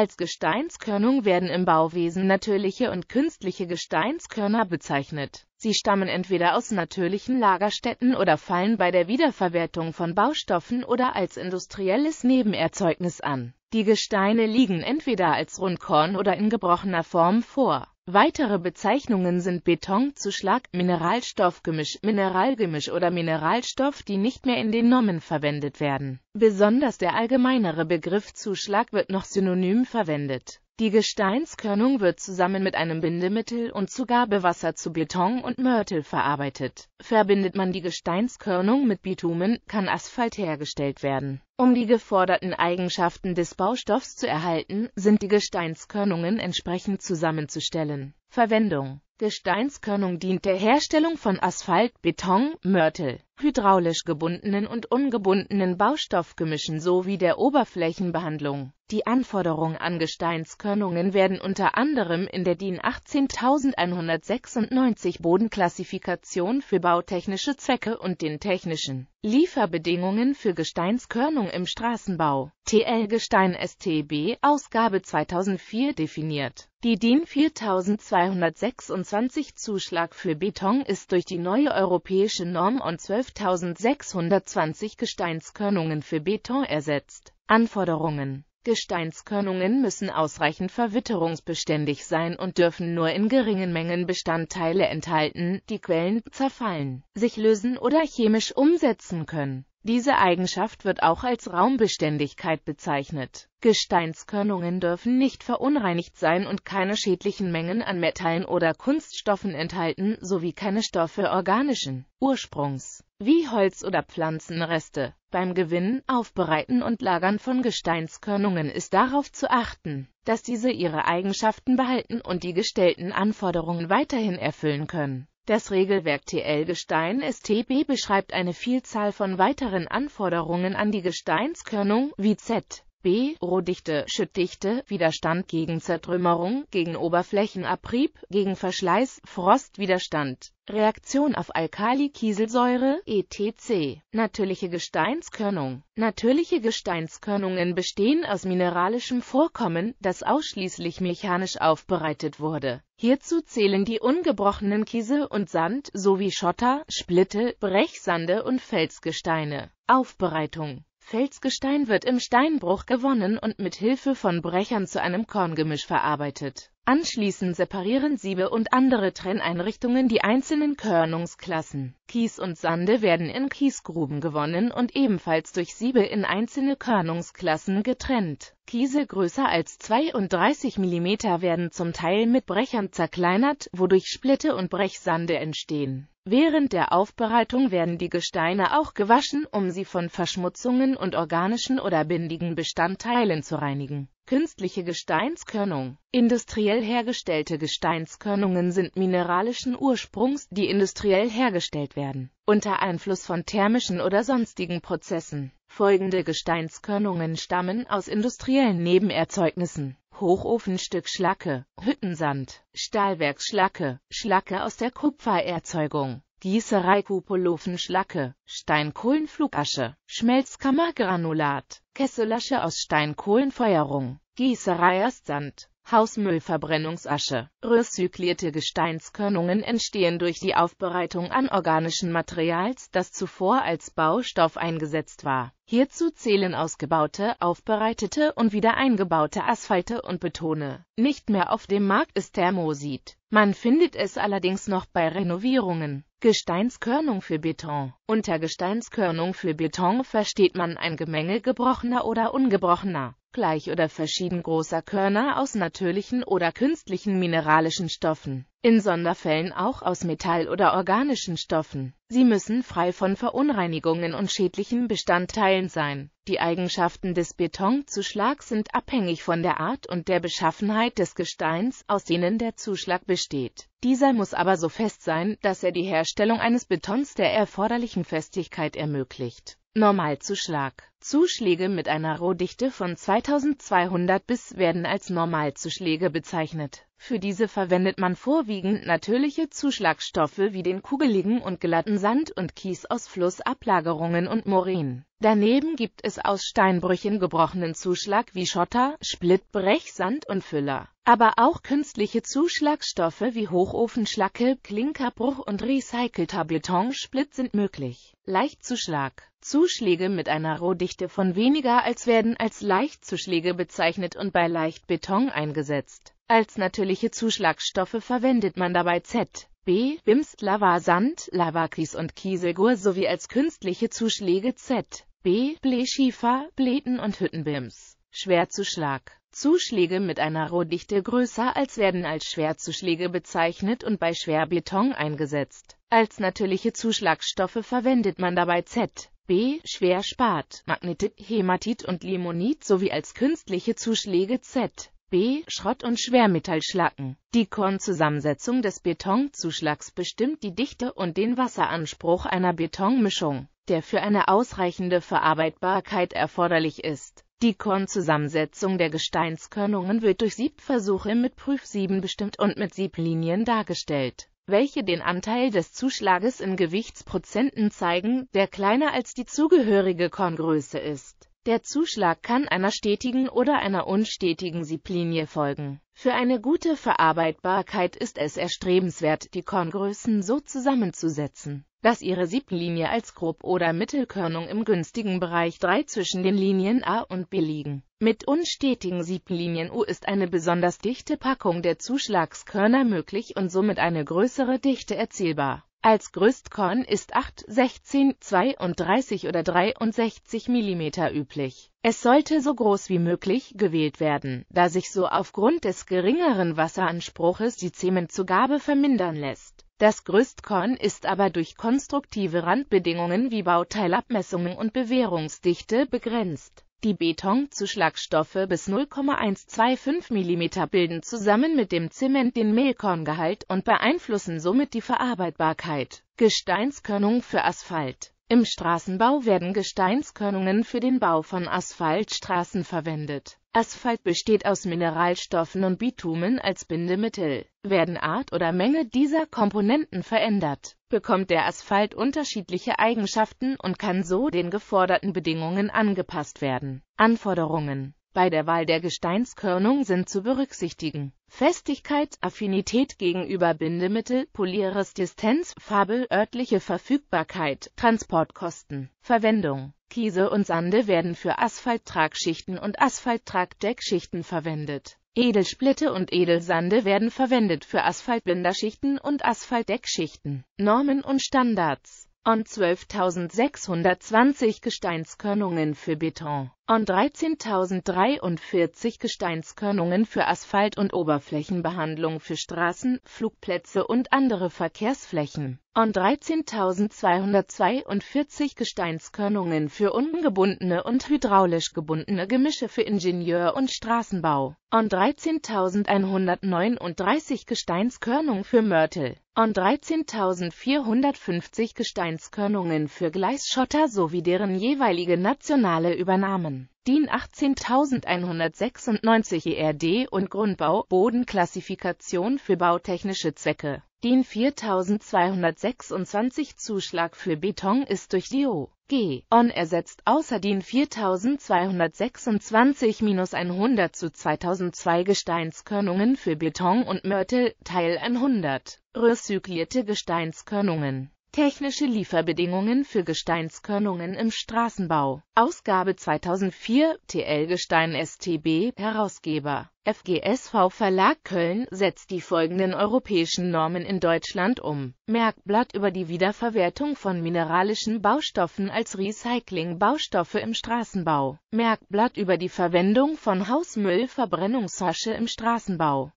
Als Gesteinskörnung werden im Bauwesen natürliche und künstliche Gesteinskörner bezeichnet. Sie stammen entweder aus natürlichen Lagerstätten oder fallen bei der Wiederverwertung von Baustoffen oder als industrielles Nebenerzeugnis an. Die Gesteine liegen entweder als Rundkorn oder in gebrochener Form vor Weitere Bezeichnungen sind Beton, Zuschlag, Mineralstoffgemisch, Mineralgemisch oder Mineralstoff, die nicht mehr in den Normen verwendet werden. Besonders der allgemeinere Begriff Zuschlag wird noch synonym verwendet. Die Gesteinskörnung wird zusammen mit einem Bindemittel und Zugabewasser zu Beton und Mörtel verarbeitet. Verbindet man die Gesteinskörnung mit Bitumen, kann Asphalt hergestellt werden. Um die geforderten Eigenschaften des Baustoffs zu erhalten, sind die Gesteinskörnungen entsprechend zusammenzustellen. Verwendung Gesteinskörnung dient der Herstellung von Asphalt, Beton, Mörtel, hydraulisch gebundenen und ungebundenen Baustoffgemischen sowie der Oberflächenbehandlung. Die Anforderungen an Gesteinskörnungen werden unter anderem in der DIN 18196 Bodenklassifikation für bautechnische Zwecke und den technischen Lieferbedingungen für Gesteinskörnung im Straßenbau TL Gestein STB Ausgabe 2004 definiert. Die DIN 4226 Zuschlag für Beton ist durch die neue europäische Norm und 12620 Gesteinskörnungen für Beton ersetzt. Anforderungen Gesteinskörnungen müssen ausreichend verwitterungsbeständig sein und dürfen nur in geringen Mengen Bestandteile enthalten, die Quellen zerfallen, sich lösen oder chemisch umsetzen können. Diese Eigenschaft wird auch als Raumbeständigkeit bezeichnet. Gesteinskörnungen dürfen nicht verunreinigt sein und keine schädlichen Mengen an Metallen oder Kunststoffen enthalten, sowie keine Stoffe organischen Ursprungs wie Holz- oder Pflanzenreste. Beim Gewinnen, Aufbereiten und Lagern von Gesteinskörnungen ist darauf zu achten, dass diese ihre Eigenschaften behalten und die gestellten Anforderungen weiterhin erfüllen können. Das Regelwerk TL-Gestein STB beschreibt eine Vielzahl von weiteren Anforderungen an die Gesteinskörnung, wie Z. B. Rohdichte, Schüttdichte, Widerstand gegen Zertrümmerung, gegen Oberflächenabrieb, gegen Verschleiß, Frostwiderstand, Reaktion auf Alkali-Kieselsäure, etc. Natürliche Gesteinskörnung Natürliche Gesteinskörnungen bestehen aus mineralischem Vorkommen, das ausschließlich mechanisch aufbereitet wurde. Hierzu zählen die ungebrochenen Kiesel und Sand sowie Schotter, Splitte, Brechsande und Felsgesteine. Aufbereitung Felsgestein wird im Steinbruch gewonnen und mit Hilfe von Brechern zu einem Korngemisch verarbeitet. Anschließend separieren Siebe und andere Trenneinrichtungen die einzelnen Körnungsklassen. Kies und Sande werden in Kiesgruben gewonnen und ebenfalls durch Siebe in einzelne Körnungsklassen getrennt. Kiese größer als 32 mm werden zum Teil mit Brechern zerkleinert, wodurch Splitte und Brechsande entstehen Während der Aufbereitung werden die Gesteine auch gewaschen, um sie von Verschmutzungen und organischen oder bindigen Bestandteilen zu reinigen. Künstliche Gesteinskörnung Industriell hergestellte Gesteinskörnungen sind mineralischen Ursprungs, die industriell hergestellt werden, unter Einfluss von thermischen oder sonstigen Prozessen. Folgende Gesteinskörnungen stammen aus industriellen Nebenerzeugnissen Hochofenstück Schlacke, Hüttensand, Stahlwerksschlacke, Schlacke aus der Kupfererzeugung, Gießerei Kupolofenschlacke, Steinkohlenflugasche, Schmelzkammergranulat, Kesselasche aus Steinkohlenfeuerung, Gießerei Astsand, Hausmüllverbrennungsasche. Recyclierte Gesteinskörnungen entstehen durch die Aufbereitung anorganischen Materials, das zuvor als Baustoff eingesetzt war. Hierzu zählen ausgebaute, aufbereitete und wieder eingebaute Asphalte und Betone. Nicht mehr auf dem Markt ist Thermosit. Man findet es allerdings noch bei Renovierungen. Gesteinskörnung für Beton. Unter Gesteinskörnung für Beton versteht man ein Gemenge gebrochener oder ungebrochener gleich oder verschieden großer Körner aus natürlichen oder künstlichen mineralischen Stoffen in Sonderfällen auch aus Metall oder organischen Stoffen. Sie müssen frei von Verunreinigungen und schädlichen Bestandteilen sein. Die Eigenschaften des Betonzuschlags sind abhängig von der Art und der Beschaffenheit des Gesteins, aus denen der Zuschlag besteht. Dieser muss aber so fest sein, dass er die Herstellung eines Betons der erforderlichen Festigkeit ermöglicht. Normalzuschlag. Zuschläge mit einer Rohdichte von 2200 bis werden als Normalzuschläge bezeichnet. Für diese verwendet man vorwiegend natürliche Zuschlagstoffe wie den kugeligen und glatten Sand und Kies aus Flussablagerungen und Moränen. Daneben gibt es aus Steinbrüchen gebrochenen Zuschlag wie Schotter, Splittbrech, Sand und Füller, aber auch künstliche Zuschlagstoffe wie Hochofenschlacke, Klinkerbruch und recycelter Betonsplitt sind möglich. Leichtzuschlag Zuschläge mit einer Rohdichte von weniger als werden als Leichtzuschläge bezeichnet und bei Leichtbeton eingesetzt. Als natürliche Zuschlagstoffe verwendet man dabei Z, B, Bims, Lavasand, Lavakis und Kieselgur sowie als künstliche Zuschläge Z, B, Blechschiefer, Bleten und Hüttenbims. Schwerzuschlag. Zuschläge mit einer Rohdichte größer als werden als Schwerzuschläge bezeichnet und bei Schwerbeton eingesetzt. Als natürliche Zuschlagstoffe verwendet man dabei Z, B. Schwerspat, Magnetit, Hämatit und Limonit sowie als künstliche Zuschläge Z, B. Schrott- und Schwermetallschlacken. Die Kornzusammensetzung des Betonzuschlags bestimmt die Dichte und den Wasseranspruch einer Betonmischung, der für eine ausreichende Verarbeitbarkeit erforderlich ist. Die Kornzusammensetzung der Gesteinskörnungen wird durch Siebversuche mit Prüfsieben bestimmt und mit Sieblinien dargestellt, welche den Anteil des Zuschlages in Gewichtsprozenten zeigen, der kleiner als die zugehörige Korngröße ist. Der Zuschlag kann einer stetigen oder einer unstetigen Sieblinie folgen. Für eine gute Verarbeitbarkeit ist es erstrebenswert, die Korngrößen so zusammenzusetzen, dass ihre Sieblinie als Grob- oder Mittelkörnung im günstigen Bereich 3 zwischen den Linien A und B liegen. Mit unstetigen Sieblinien U ist eine besonders dichte Packung der Zuschlagskörner möglich und somit eine größere Dichte erzielbar. Als Größtkorn ist 8, 16, 32 oder 63 mm üblich. Es sollte so groß wie möglich gewählt werden, da sich so aufgrund des geringeren Wasseranspruches die Zementzugabe vermindern lässt. Das Größtkorn ist aber durch konstruktive Randbedingungen wie Bauteilabmessungen und Bewährungsdichte begrenzt die Betonzuschlagstoffe bis 0,125 mm bilden zusammen mit dem Zement den Mehlkorngehalt und beeinflussen somit die Verarbeitbarkeit. Gesteinskörnung für Asphalt Im Straßenbau werden Gesteinskörnungen für den Bau von Asphaltstraßen verwendet. Asphalt besteht aus Mineralstoffen und Bitumen als Bindemittel. Werden Art oder Menge dieser Komponenten verändert bekommt der Asphalt unterschiedliche Eigenschaften und kann so den geforderten Bedingungen angepasst werden. Anforderungen bei der Wahl der Gesteinskörnung sind zu berücksichtigen. Festigkeit, Affinität gegenüber Bindemittel, Polieresdistanz, Farbe, örtliche Verfügbarkeit, Transportkosten, Verwendung. Kiese und Sande werden für Asphalttragschichten und Asphalttragdeckschichten verwendet. Edelsplitte und Edelsande werden verwendet für Asphaltbinderschichten und Asphaltdeckschichten. Normen und Standards und 12.620 Gesteinskörnungen für Beton. und 13.043 Gesteinskörnungen für Asphalt- und Oberflächenbehandlung für Straßen, Flugplätze und andere Verkehrsflächen und 13.242 Gesteinskörnungen für ungebundene und hydraulisch gebundene Gemische für Ingenieur- und Straßenbau und 13.139 Gesteinskörnungen für Mörtel und 13.450 Gesteinskörnungen für Gleisschotter sowie deren jeweilige nationale Übernahmen. DIN 18196 ERD und Grundbau Bodenklassifikation für bautechnische Zwecke. DIN 4226 Zuschlag für Beton ist durch DIO. G. On ersetzt außer DIN 4226-100 zu 2002 Gesteinskörnungen für Beton und Mörtel, Teil 100, recyclierte Gesteinskörnungen Technische Lieferbedingungen für Gesteinskörnungen im Straßenbau. Ausgabe 2004, TL Gestein STB, Herausgeber. FGSV Verlag Köln setzt die folgenden europäischen Normen in Deutschland um. Merkblatt über die Wiederverwertung von mineralischen Baustoffen als Recycling-Baustoffe im Straßenbau. Merkblatt über die Verwendung von Hausmüll, im Straßenbau.